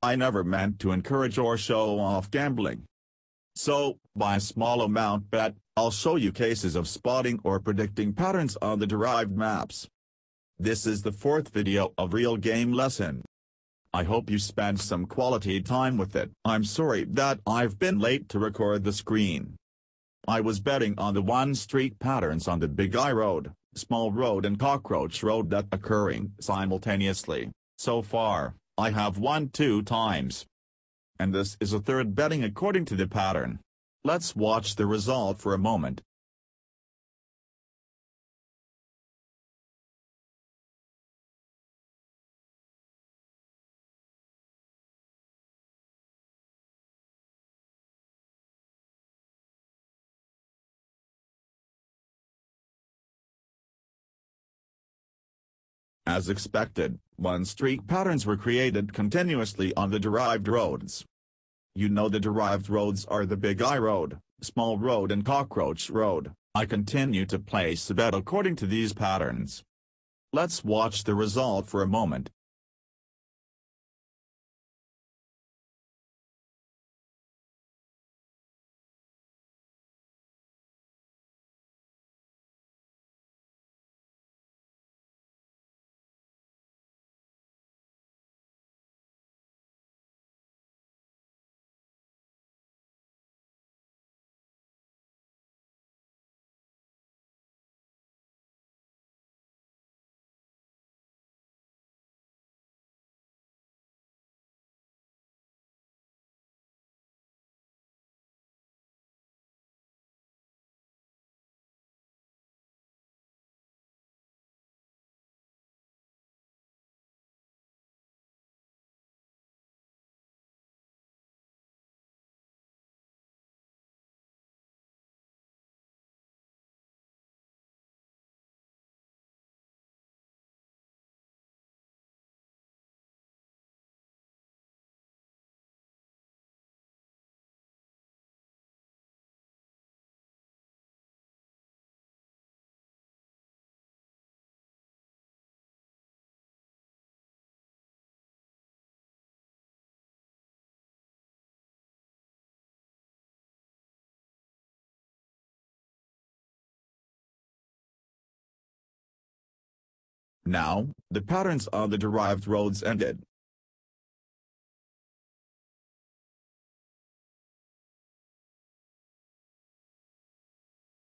I never meant to encourage or show off gambling. So, by small amount bet, I'll show you cases of spotting or predicting patterns on the derived maps. This is the fourth video of Real Game Lesson. I hope you spent some quality time with it. I'm sorry that I've been late to record the screen. I was betting on the one street patterns on the Big Eye Road, Small Road and Cockroach Road that occurring simultaneously, so far. I have won two times. And this is a third betting according to the pattern. Let's watch the result for a moment. As expected, one streak patterns were created continuously on the derived roads. You know the derived roads are the Big I Road, Small Road and Cockroach Road. I continue to place a bet according to these patterns. Let's watch the result for a moment. Now, the patterns on the derived roads ended.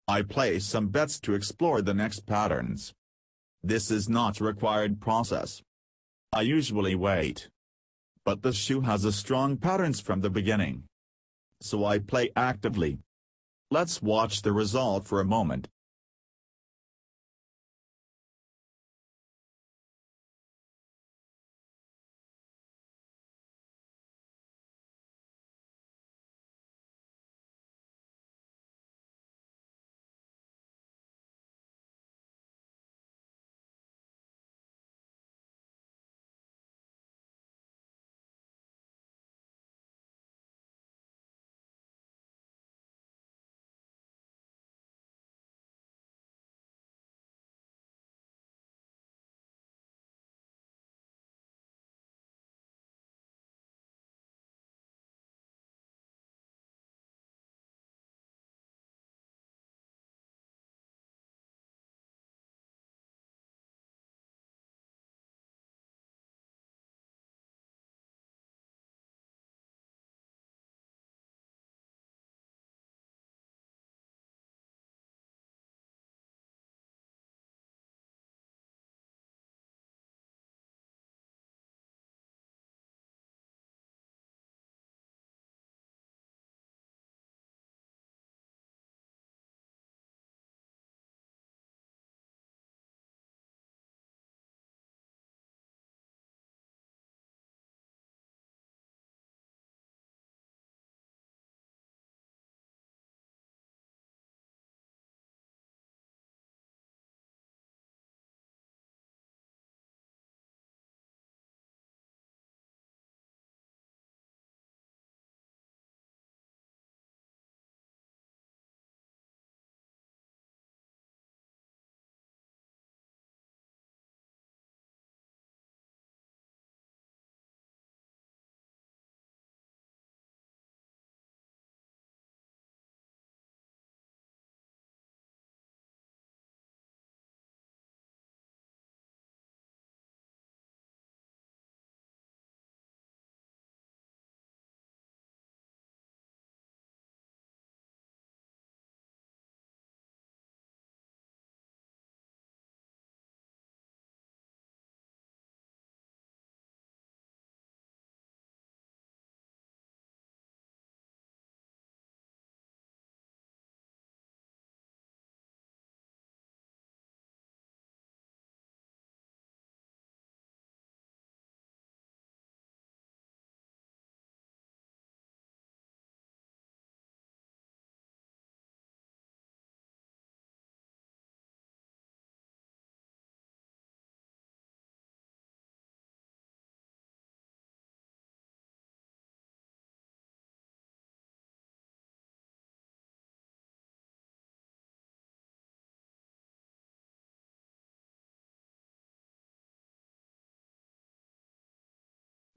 I place some bets to explore the next patterns. This is not required process. I usually wait. But the shoe has a strong patterns from the beginning. So I play actively. Let's watch the result for a moment.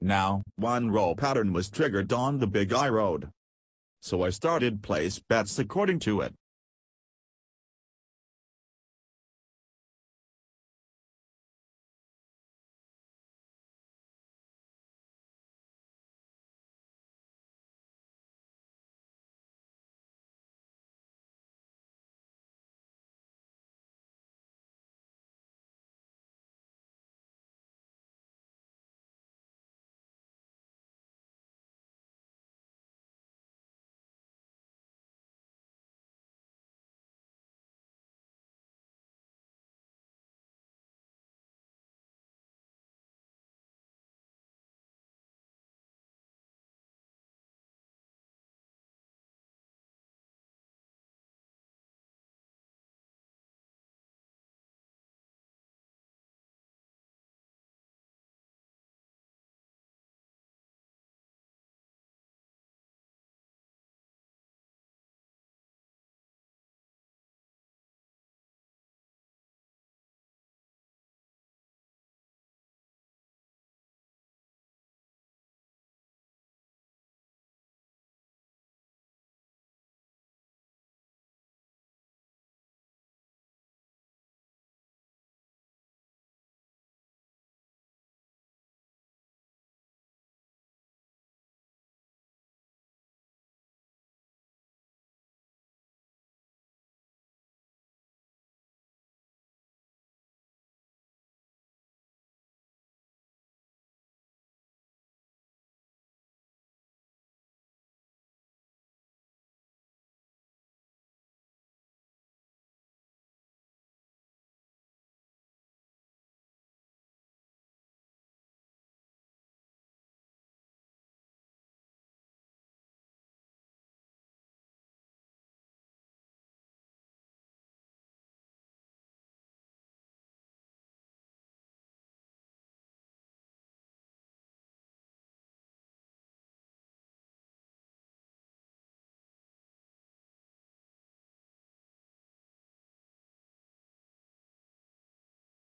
Now, one roll pattern was triggered on the Big I Road. So I started place bets according to it.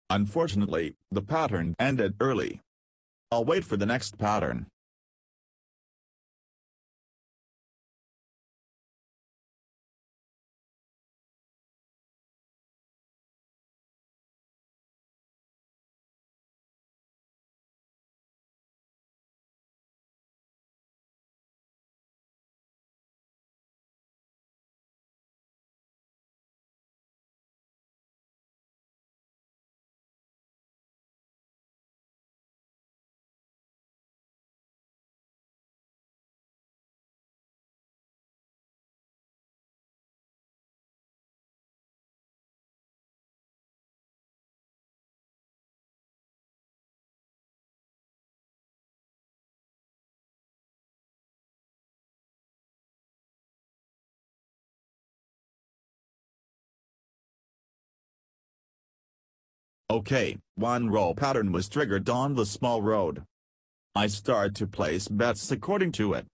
unfortunately, the pattern ended early. i'll wait for the next pattern. Okay, one roll pattern was triggered on the small road. I start to place bets according to it.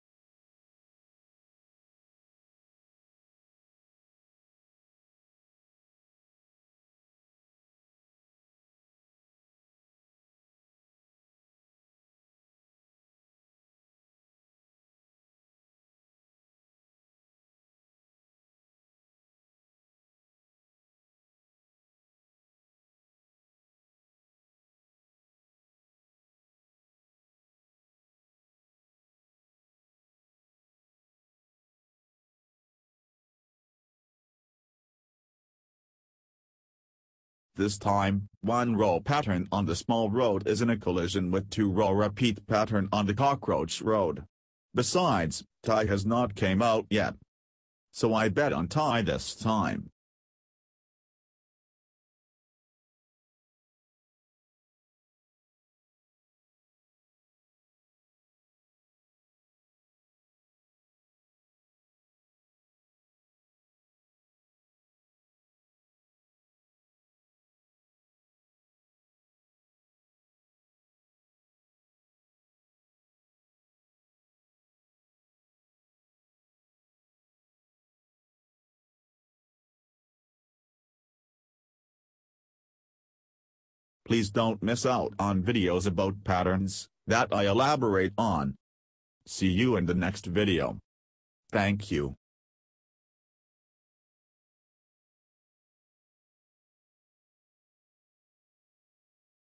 This time, one row pattern on the small road is in a collision with two row repeat pattern on the cockroach road. Besides, tie has not came out yet. So I bet on tie this time. please don't miss out on videos about patterns that I elaborate on. See you in the next video. Thank you.